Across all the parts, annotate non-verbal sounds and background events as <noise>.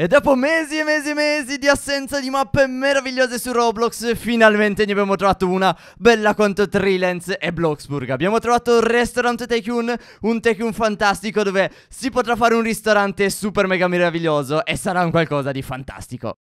E dopo mesi e mesi e mesi di assenza di mappe meravigliose su Roblox, finalmente ne abbiamo trovato una bella quanto Trilens e Bloxburg. Abbiamo trovato Restaurant Tycoon, un Tycoon fantastico dove si potrà fare un ristorante super mega meraviglioso e sarà un qualcosa di fantastico.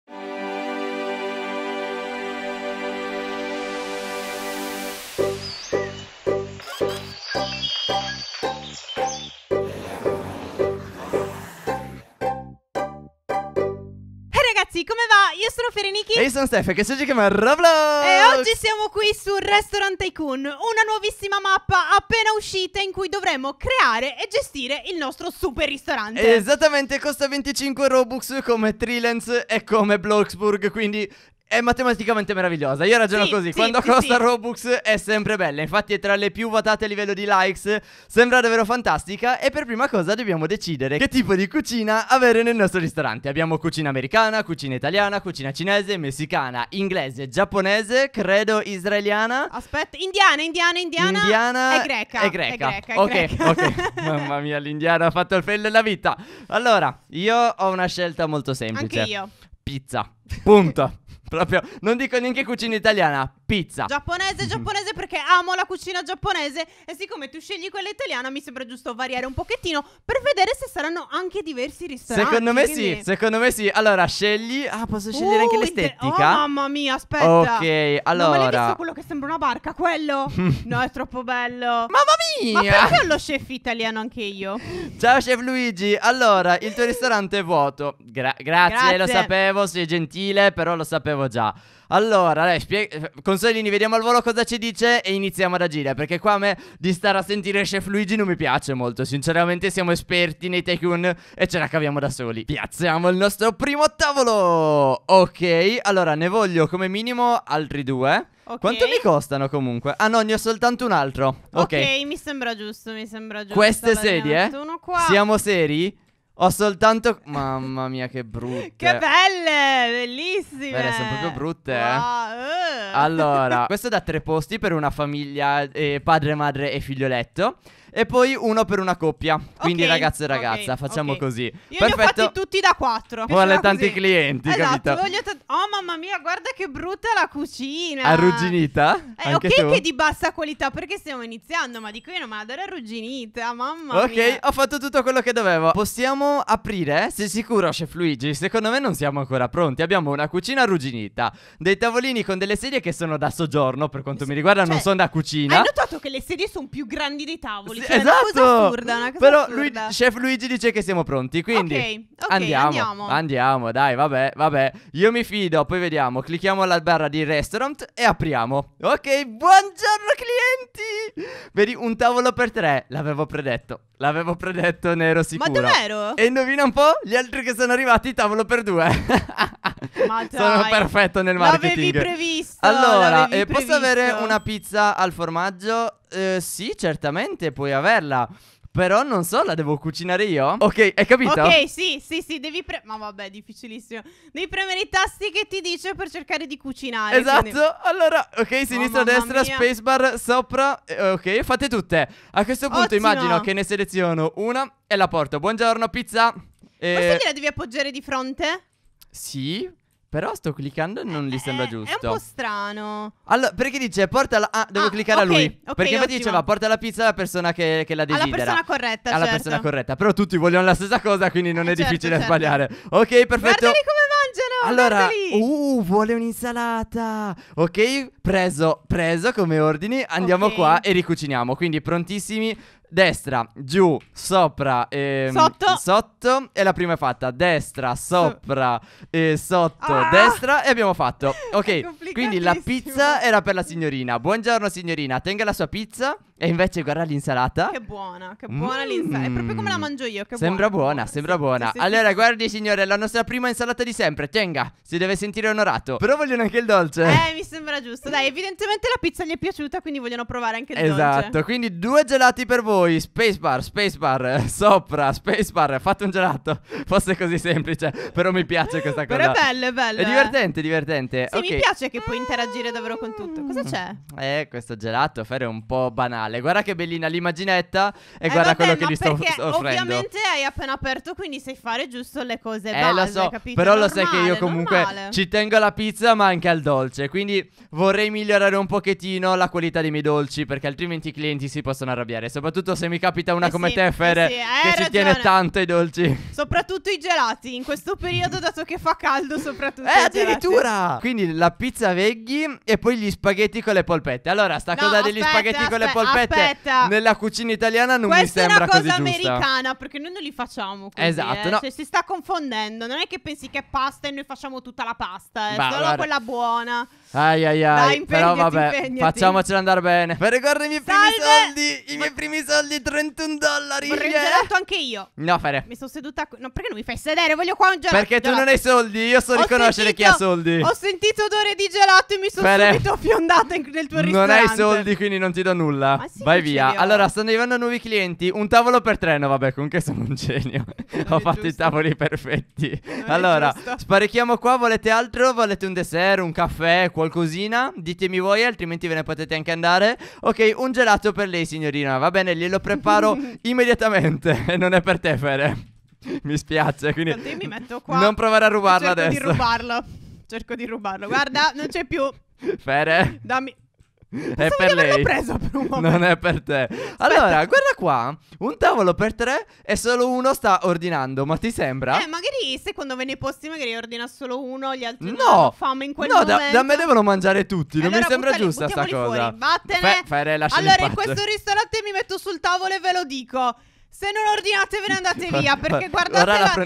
come va? Io sono Fereniki E io sono Stefano, che si chiama Roblox. E oggi siamo qui su Restaurant Tycoon, una nuovissima mappa appena uscita in cui dovremo creare e gestire il nostro super ristorante. Esattamente, costa 25 Robux come Trilens e come Bloxburg, quindi è matematicamente meravigliosa. Io ragiono sì, così. Sì, Quando sì, costa Robux è sempre bella. Infatti è tra le più votate a livello di likes. Sembra davvero fantastica. E per prima cosa dobbiamo decidere che tipo di cucina avere nel nostro ristorante. Abbiamo cucina americana, cucina italiana, cucina cinese, messicana, inglese, giapponese, credo israeliana. Aspetta, indiana, indiana, indiana. Indiana. È greca. E greca. È greca ok, greca. ok. <laughs> Mamma mia, l'indiana ha fatto il fail della vita. Allora, io ho una scelta molto semplice. Anche io. Pizza. Punto. Proprio, non dico neanche cucina italiana, pizza. Giapponese, mhm. giapponese perché amo la cucina giapponese e siccome tu scegli quella italiana mi sembra giusto variare un pochettino per vedere se saranno anche diversi ristoranti. Secondo me quindi... sì, secondo me sì. Allora scegli, ah posso scegliere uh, anche l'estetica? Oh mamma mia, aspetta. Ok, allora. Non l'hai visto quello che sembra una barca, quello? <laughs> no, è troppo bello. Mamma mia! Ma perché ho lo chef italiano anche io? Ciao chef Luigi. Allora, il tuo ristorante è vuoto. Gra grazie, grazie, lo sapevo, sei gentile, però lo sapevo già. Allora, dai, spiega eh, Consolini, vediamo al volo cosa ci dice e iniziamo ad agire. Perché qua a me di stare a sentire Chef Luigi non mi piace molto. Sinceramente, siamo esperti nei Tycoon e ce la caviamo da soli. Piazziamo il nostro primo tavolo. Ok, allora ne voglio come minimo altri due. Okay. Quanto mi costano comunque? Ah no, ne ho soltanto un altro. Ok, okay mi sembra giusto, mi sembra giusto. Queste sedie? qua. Siamo seri? Ho soltanto... Mamma mia, che brutte. che belle, bellissime. Belle, sono proprio brutte. Eh. Wow. Eh. Allora, <laughs> questo da tre posti per una famiglia, eh, padre, madre e figlioletto. E poi uno per una coppia. Quindi okay, ragazzo e ragazza, okay, facciamo okay. così. Io Perfetto. li tutti da quattro. Vuole tanti così. clienti, esatto, t- oh mamma mia, guarda che brutta la cucina. Arrugginita? Eh, ok tu? che di bassa qualità perché stiamo iniziando, ma dico io non me la dare arrugginita, mamma Ok, mia. ho fatto tutto quello che dovevo. Possiamo aprire? Sei sicuro, chef Luigi? Secondo me non siamo ancora pronti. Abbiamo una cucina arrugginita, dei tavolini con delle sedie che sono da soggiorno, per quanto sì, mi riguarda, cioè, non sono da cucina. Hai notato che le sedie sono più grandi dei tavoli? Sì, cioè, esatto. assurda, Però assurda. Lui, chef Luigi dice che siamo pronti, quindi okay, okay, andiamo, andiamo, andiamo. dai, vabbè, vabbè. Io mi fido, poi vediamo. Clicchiamo alla barra di restaurant e apriamo. Ok, buongiorno clienti. Vedi, un tavolo per tre, l'avevo predetto. L'avevo predetto, ne ero sicuro. Ma davvero? E indovina un po', gli altri che sono arrivati, tavolo per due. Ma <laughs> dai. Sono perfetto nel marketing. L'avevi previsto. Allora, l'avevi eh, previsto. posso avere una pizza al formaggio? Eh, sì, certamente puoi averla. Però non so, la devo cucinare io? Ok, hai capito? Ok, sì, sì, sì, devi pre... Ma vabbè, difficilissimo. Devi premere i tasti che ti dice per cercare di cucinare. Esatto, quindi... allora, ok, sinistra, oh, destra, spacebar, sopra. Eh, ok, fate tutte. A questo punto Ottimo. immagino che ne seleziono una e la porto. Buongiorno, pizza. Eh, e... Forse la devi appoggiare di fronte? Sì. Però sto cliccando e non gli eh, sembra è, eh, giusto. È un po' strano. Allora, perché dice porta la. Ah, devo ah, cliccare okay, a lui. Okay, perché infatti diceva porta la pizza alla persona che, che la desidera. Alla persona corretta, Alla certo. persona corretta. Però tutti vogliono la stessa cosa, quindi non eh, è certo, difficile certo. sbagliare. Ok, perfetto. Guardali come mangiano. Allora, guardali. uh, vuole un'insalata. Ok, preso, preso come ordini. Andiamo okay. qua e ricuciniamo. Quindi prontissimi. Destra, giù, sopra e ehm, sotto. sotto. E la prima è fatta Destra, sopra e sotto, ah! destra E abbiamo fatto <laughs> Ok, quindi la pizza era per la signorina Buongiorno signorina, tenga la sua pizza e invece guarda l'insalata. Che buona, che mm. buona mm. l'insalata. È proprio come la mangio io. Che sembra buona, buona sembra sì, buona. Sì, sì, allora, guardi, signore, la nostra prima insalata di sempre. Tenga, si deve sentire onorato. Però vogliono anche il dolce. Eh, mi sembra giusto. Dai, evidentemente la pizza gli è piaciuta, quindi vogliono provare anche il esatto. dolce. Esatto, quindi due gelati per voi. Spacebar, spacebar, <laughs> sopra, spacebar. Fate un gelato. Fosse così semplice, però mi piace questa cosa. Però è bello, è bello. È eh. divertente, divertente. Sì, okay. mi piace che puoi interagire davvero con tutto. Cosa c'è? Eh, questo gelato, Fer, è un po' banale male. Guarda che bellina l'immaginetta e eh guarda vabbè, quello che gli sto offrendo. Ovviamente hai appena aperto, quindi sai fare giusto le cose eh, base, lo so, capito? Però normale, lo sai che io comunque normale. ci tengo alla pizza, ma anche al dolce, quindi vorrei migliorare un pochettino la qualità dei miei dolci, perché altrimenti i clienti si possono arrabbiare, soprattutto se mi capita una eh come sì, te, Fer, eh sì, che ragione. ci tiene tanto i dolci. Soprattutto i gelati, in questo periodo dato che fa caldo, soprattutto Eh, addirittura! Gelati. Quindi la pizza veggie e poi gli spaghetti con le polpette. Allora, sta no, cosa aspetta, degli spaghetti aspetta, con le polpette vabbè, aspetta. Nella cucina italiana non Questa mi sembra così giusta. Questa è una cosa americana, perché noi non li facciamo così, Esatto, eh. no. Cioè, si sta confondendo. Non è che pensi che è pasta e noi facciamo tutta la pasta, è eh. solo guarda. quella buona. Ai ai ai. Dai, Però vabbè, impegnati. facciamocelo andare bene. Ma ricordare i miei Salve! primi soldi, i miei primi soldi 31 dollari. Vorrei yeah. un gelato anche io. No, Fere. Mi sono seduta No, perché non mi fai sedere? Voglio qua un gelato. Perché tu non hai soldi, io so ho riconoscere sentito, chi ha soldi. Ho sentito odore di gelato e mi sono subito fiondata in, nel tuo non ristorante. Non hai soldi, quindi non ti do nulla. Ma Sì, Vai via. Allora, stanno arrivando nuovi clienti, un tavolo per tre, no vabbè, comunque sono un genio. ho fatto giusto. i tavoli perfetti. Non allora, sparichiamo qua, volete altro? Volete un dessert, un caffè? qualcosina. Ditemi voi, altrimenti ve ne potete anche andare. Ok, un gelato per lei, signorina. Va bene, glielo preparo <laughs> immediatamente. <laughs> E Non è per te, Fere. Mi spiace, quindi. Tanto io mi metto qua. Non provare a rubarla cerco adesso. Cerco di rubarlo. Cerco di rubarlo. Guarda, non c'è più. <laughs> Fere. Dammi. È per lei. Presa per un non è per te. Aspetta. Allora, guarda qua. Un tavolo per tre e solo uno sta ordinando. Ma ti sembra? Eh, magari se quando ve ne posti, magari ordina solo uno, gli altri no. hanno fame in quel no, momento. No, da, da, me devono mangiare tutti. E non mi sembra giusta sta fuori, cosa. Vattene. Fe, fere, allora, in questo ristorante mi metto sul tavolo e ve lo dico. Se non ordinate ve ne andate via <laughs> perché guardate la, la,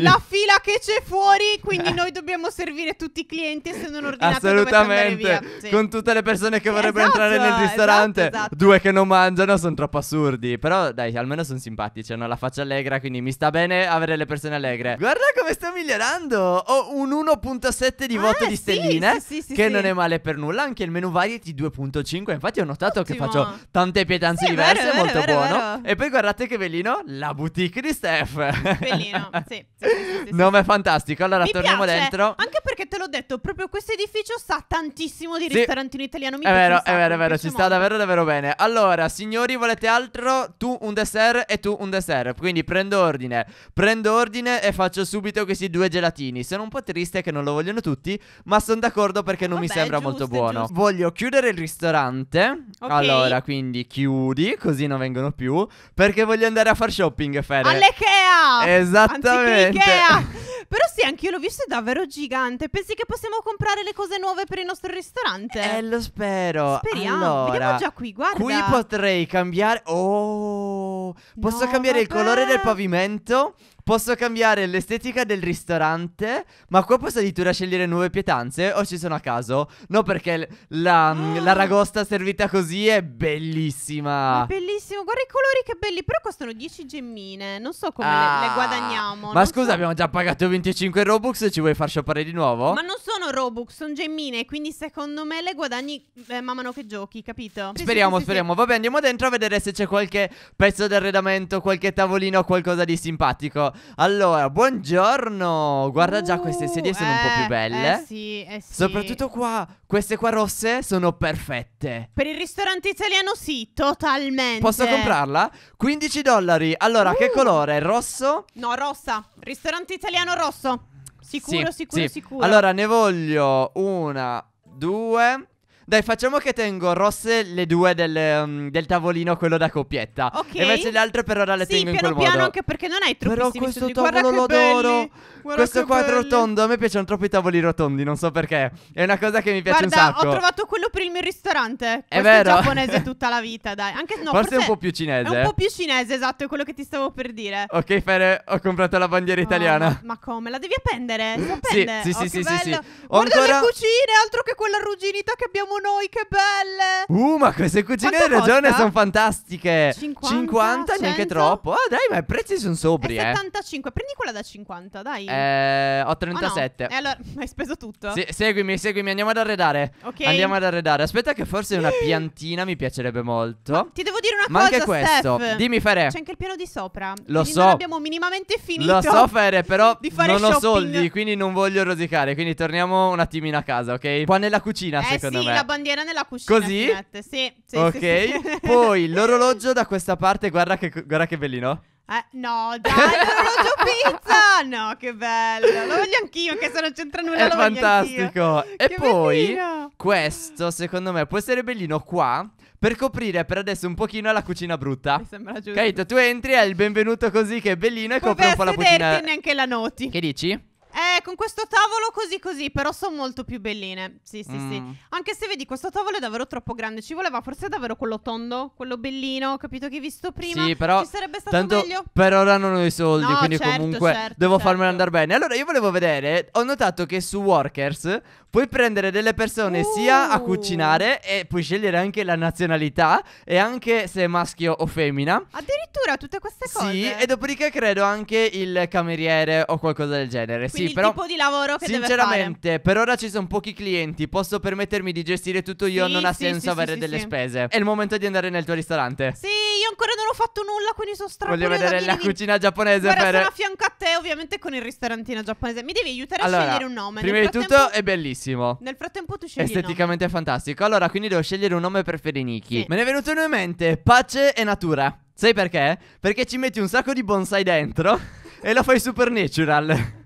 la, fila che c'è fuori, quindi <laughs> noi dobbiamo servire tutti i clienti se non ordinate Assolutamente, sì. con tutte le persone che vorrebbero esatto, entrare nel esatto, ristorante, esatto, esatto. due che non mangiano sono troppo assurdi, però dai, almeno sono simpatici, hanno la faccia allegra, quindi mi sta bene avere le persone allegre. Guarda come sto migliorando, ho un 1.7 di ah, voto di sì, stelline, sì, che non è male per nulla, anche il menu variety 2.5, infatti ho notato Ottimo. che faccio tante pietanze diverse, vero, molto vero, buono. Vero. E poi guardate che Bellino, la boutique di Steph. Bellino, <laughs> sì. sì, sì, sì Nome fantastico. Allora Mi torniamo piace, dentro. Anche perché te l'ho detto, proprio questo edificio sa tantissimo di ristorantino italiano. Mi è vero, sacco, è vero, è vero, ci molto. sta davvero, davvero bene. Allora, signori, volete altro? Tu un dessert e tu un dessert. Quindi prendo ordine, prendo ordine e faccio subito questi due gelatini. Sono un po' triste che non lo vogliono tutti, ma sono d'accordo perché non Vabbè, mi sembra giusto, molto buono. Giusto. Voglio chiudere il ristorante. Okay. Allora, quindi chiudi, così non vengono più. Perché voglio andare a far shopping, Fede. All'Ikea! Esattamente. Ikea. <laughs> Però sì, anch'io l'ho visto, è davvero gigante. Pensi che possiamo comprare le cose nuove per il nostro ristorante? Eh, lo spero. Speriamo. Allora, Vediamo già qui, guarda. Qui potrei cambiare... Oh! Posso no, cambiare vabbè. il colore del pavimento? Posso cambiare l'estetica del ristorante? Ma qua posso addirittura scegliere nuove pietanze? O ci sono a caso? No, perché la, oh. la ragosta servita così è bellissima. È bellissima bellissimo, guarda i colori che belli, però costano 10 gemmine, non so come ah, le, le, ah. guadagniamo. Ma scusa, so. abbiamo già pagato 25 Robux, ci vuoi far shoppare di nuovo? Ma non sono Robux, sono gemmine, quindi secondo me le guadagni eh, man mano che giochi, capito? Speriamo, sì, sì, speriamo. Sì, Vabbè, andiamo dentro a vedere se c'è qualche pezzo di arredamento, qualche tavolino, qualcosa di simpatico. Allora, buongiorno. Guarda uh, già queste sedie sono eh, un po' più eh, belle. Eh sì, eh sì. Soprattutto qua, queste qua rosse sono perfette. Per il ristorante italiano sì, totalmente. Posso posso eh. comprarla? 15 dollari. Allora, uh. che colore? Rosso? No, rossa. Ristorante italiano rosso. Sicuro, sì, sicuro, sì. sicuro. Allora, ne voglio una, due. Dai, facciamo che tengo rosse le due del, um, del tavolino, quello da coppietta. Ok. E invece le altre per ora le sì, tengo in quel modo. Sì, piano piano anche perché non hai truppissimi Però questo soldi. tavolo l'odoro. Guarda Questo quadro bello. rotondo, a me piacciono troppo i tavoli rotondi, non so perché. È una cosa che mi piace Guarda, un sacco. ho trovato quello per il mio ristorante. Questo è vero. È giapponese <laughs> tutta la vita, dai. Anche no, forse, forse è un po' più cinese. È un po' più cinese, esatto, è quello che ti stavo per dire. Ok, Fere, ho comprato la bandiera italiana. Oh, ma come? La devi appendere? Si appende? Sì, sì, oh, sì, sì, sì, Guarda ancora... le cucine, altro che quella arrugginita che abbiamo noi, che belle. Uh, ma queste cucine Quanto ragione, regione sono fantastiche. 50, 50 neanche troppo. Ah, dai, ma i prezzi sono sobri, eh. è 75. eh. 75, prendi quella da 50, dai. Eh, 8,37. Oh no. E allora, <laughs> hai speso tutto? Se- seguimi, seguimi, andiamo ad arredare. Ok. Andiamo ad arredare. Aspetta, che forse una <gasps> piantina mi piacerebbe molto. Ma ti devo dire una Ma cosa. Ma anche questo. Steph. Dimmi, Fere. C'è anche il piano di sopra. Lo so. Non abbiamo minimamente finito. Lo so, Fere, però <laughs> non shopping. ho soldi, quindi non voglio rosicare. Quindi torniamo un attimino a casa, ok? Qua nella cucina, eh, secondo sì, me. la bandiera nella cucina. Così? Sì, sì, ok. Sì, <laughs> Poi l'orologio da questa parte, guarda che, guarda che bellino. Eh, no, dai, l'orologio pizza! No, che bello! Lo voglio anch'io, che se non c'entra nulla È lo fantastico! E che poi, bellino. questo, secondo me, può essere bellino qua, per coprire per adesso un pochino la cucina brutta. Mi sembra giusto. Capito? Tu entri, hai il benvenuto così che è bellino e copri un po' la cucina. Non neanche la noti. Che dici? Eh, con questo tavolo così così, però sono molto più belline. Sì, sì, mm. sì. Anche se vedi, questo tavolo è davvero troppo grande. Ci voleva forse davvero quello tondo, quello bellino, capito che hai visto prima. Sì, però. Ci sarebbe stato tanto meglio. Per ora non ho i soldi, no, quindi certo, comunque certo, devo certo. farmela andare bene. Allora, io volevo vedere. Ho notato che su Workers puoi prendere delle persone uh. sia a uh. cucinare e puoi scegliere anche la nazionalità e anche se è maschio o femmina. Addirittura tutte queste cose. Sì, e dopodiché credo anche il cameriere o qualcosa del genere. Quindi sì, il però, tipo di lavoro che Sinceramente, per ora ci sono pochi clienti, posso permettermi di gestire tutto io, sì, non ha senso sì, avere delle spese. È il momento di andare nel tuo ristorante. Sì, io ancora non ho fatto nulla, quindi sono strano. Voglio vedere la cucina giapponese Guarda, per... sono a fianco a te, ovviamente con il ristorantino giapponese. Mi devi aiutare allora, a scegliere un nome. Prima nel di frattempo... tutto è bellissimo. Nel frattempo tu scegli Esteticamente è fantastico. Allora, quindi devo scegliere un nome per Fereniki. Me ne è venuto in mente Pace e Natura. Sai perché? Perché ci metti un sacco di bonsai dentro <laughs> e lo fai super natural.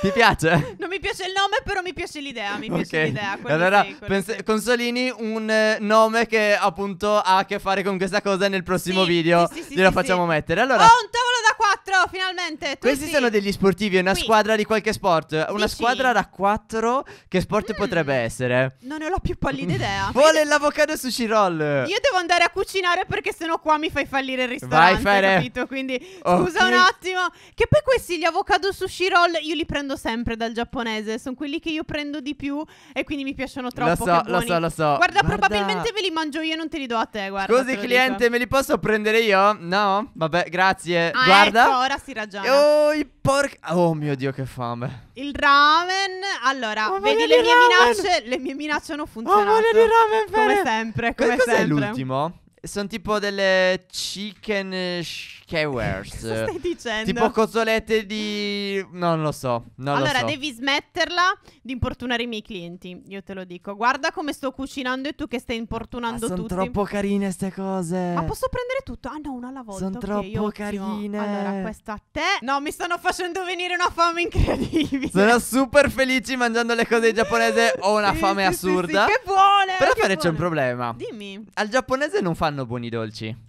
Ti piace? <laughs> Non mi piace il nome, però mi piace l'idea. Mi piace okay. l'idea. Allora, sì, pens- sì. Consolini, un eh, nome che appunto ha a che fare con questa cosa nel prossimo sì, video. Glielo facciamo mettere. Allora, ho un tavolo da quattro. Eccolo, finalmente. Tutti. Questi sono degli sportivi, è una Qui. squadra di qualche sport. Una Dici? squadra da quattro. Che sport mm. potrebbe essere? Non ne ho la più pallida idea. <laughs> Vuole l'avocado sushi roll. Io devo andare a cucinare perché sennò qua mi fai fallire il ristorante. Vai, Fere. Capito? Quindi scusa un attimo. Che poi questi gli avocado sushi roll io li prendo sempre dal giapponese. Sono quelli che io prendo di più e quindi mi piacciono troppo. Lo so, lo so, lo so. Guarda, guarda, probabilmente me li mangio io e non te li do a te. Guarda. Scusi, cliente, dico. me li posso prendere io? No? Vabbè, grazie. Ah, guarda. Ecco, ora si ragiona. Oh, porca... Oh mio Dio, che fame. Il ramen. Allora, Ma oh, vedi le mie ramen. minacce? Le mie minacce non oh, funzionano. Ma di ramen, Come sempre, come Cos'è sempre. l'ultimo? Sono tipo delle chicken... Sh- eh, K-Wares. Cosa stai dicendo? Tipo cozzolette di... Non lo so. Non allora, lo so. devi smetterla di importunare i miei clienti. Io te lo dico. Guarda come sto cucinando e tu che stai importunando ah, tutti. Sono troppo carine queste cose. Ma posso prendere tutto? Ah no, una alla volta. Sono okay, troppo carine. Allora, questo a te. No, mi stanno facendo venire una fame incredibile. Sono super felici mangiando le cose giapponese. Ho una sì, fame sì, assurda. Sì, che buone. Però che Fede c'è un problema. Dimmi. Al giapponese non fanno buoni dolci.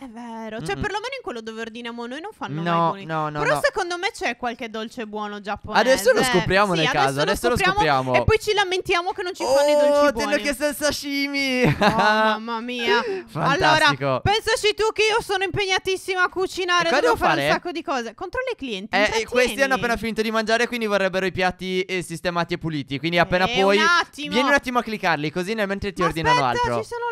È vero, cioè Mm-mm. perlomeno in quello dove ordiniamo noi non fanno no, mai No, no, Però no. secondo me c'è qualche dolce buono giapponese. Adesso lo scopriamo sì, nel caso, adesso lo scopriamo. E poi ci lamentiamo che non ci oh, fanno i dolci oh, buoni. Oh, te ti chiesto il sashimi! Oh, mamma mia. <laughs> Fantastico. Allora, pensaci tu che io sono impegnatissima a cucinare, devo, fare, un sacco di cose. Controlla i clienti. Eh, eh questi hanno appena finito di mangiare, quindi vorrebbero i piatti eh, sistemati e puliti. Quindi appena eh, poi... Un Vieni un attimo a cliccarli, così nel mentre ti Ma ordinano aspetta, altro. ci sono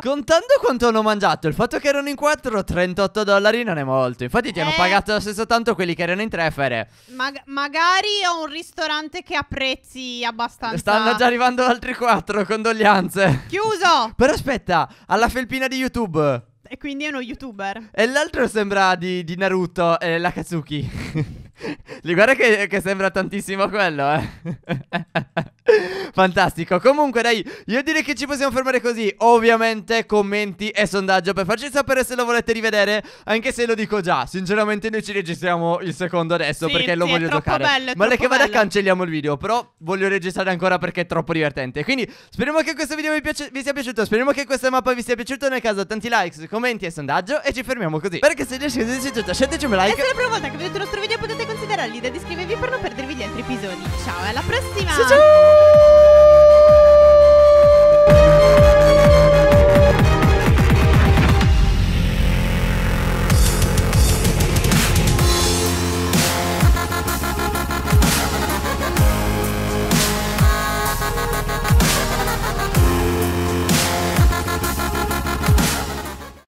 Contando quanto hanno mangiato, il fatto che erano in 4, 38 dollari non è molto. Infatti, ti eh. hanno pagato lo stesso tanto quelli che erano in 3 fare. Mag magari ho un ristorante che ha prezzi abbastanza. Stanno già arrivando altri 4 condoglianze. Chiuso. <laughs> Però aspetta, alla felpina di YouTube. E quindi è uno youtuber. E l'altro sembra di, di Naruto, eh, la Kazuki. <laughs> Guarda che, che sembra tantissimo quello, eh. <laughs> Fantastico. Comunque, dai, io direi che ci possiamo fermare così. Ovviamente, commenti e sondaggio per farci sapere se lo volete rivedere. Anche se lo dico già, sinceramente, noi ci registriamo il secondo adesso sì, perché sì, lo voglio giocare. Bello, Ma le che vada, cancelliamo il video. Però voglio registrare ancora perché è troppo divertente. Quindi, speriamo che questo video vi, vi sia piaciuto. Speriamo che questa mappa vi sia piaciuta. Nel caso, tanti likes, commenti e sondaggio. E ci fermiamo così. Perché se riesci a distruggere, lasciateci un like. E se è la prima volta che vedete il nostro video, potete considerare l'idea di iscrivervi per non perdervi gli altri episodi. Ciao, alla prossima! ciao! ciao!